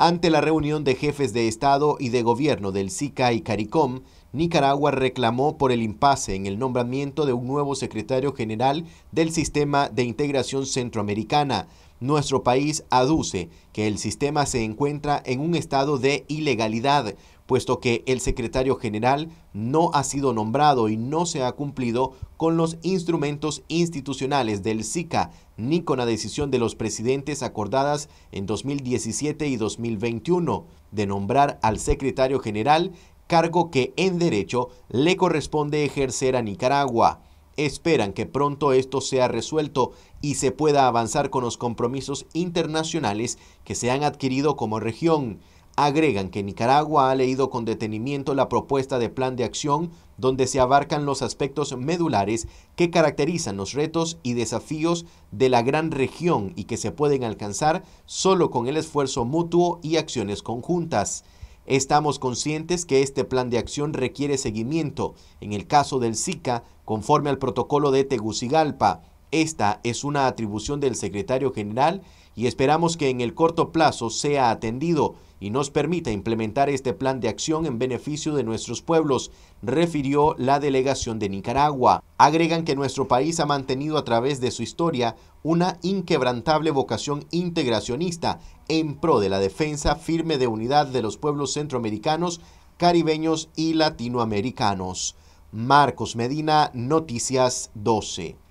Ante la reunión de jefes de Estado y de Gobierno del SICA y CARICOM, Nicaragua reclamó por el impasse en el nombramiento de un nuevo secretario general del Sistema de Integración Centroamericana, nuestro país aduce que el sistema se encuentra en un estado de ilegalidad, puesto que el secretario general no ha sido nombrado y no se ha cumplido con los instrumentos institucionales del SICA ni con la decisión de los presidentes acordadas en 2017 y 2021 de nombrar al secretario general, cargo que en derecho le corresponde ejercer a Nicaragua esperan que pronto esto sea resuelto y se pueda avanzar con los compromisos internacionales que se han adquirido como región. Agregan que Nicaragua ha leído con detenimiento la propuesta de plan de acción donde se abarcan los aspectos medulares que caracterizan los retos y desafíos de la gran región y que se pueden alcanzar solo con el esfuerzo mutuo y acciones conjuntas. Estamos conscientes que este plan de acción requiere seguimiento, en el caso del SICA, conforme al protocolo de Tegucigalpa, esta es una atribución del secretario general y esperamos que en el corto plazo sea atendido y nos permita implementar este plan de acción en beneficio de nuestros pueblos, refirió la delegación de Nicaragua. Agregan que nuestro país ha mantenido a través de su historia una inquebrantable vocación integracionista en pro de la defensa firme de unidad de los pueblos centroamericanos, caribeños y latinoamericanos. Marcos Medina, Noticias 12.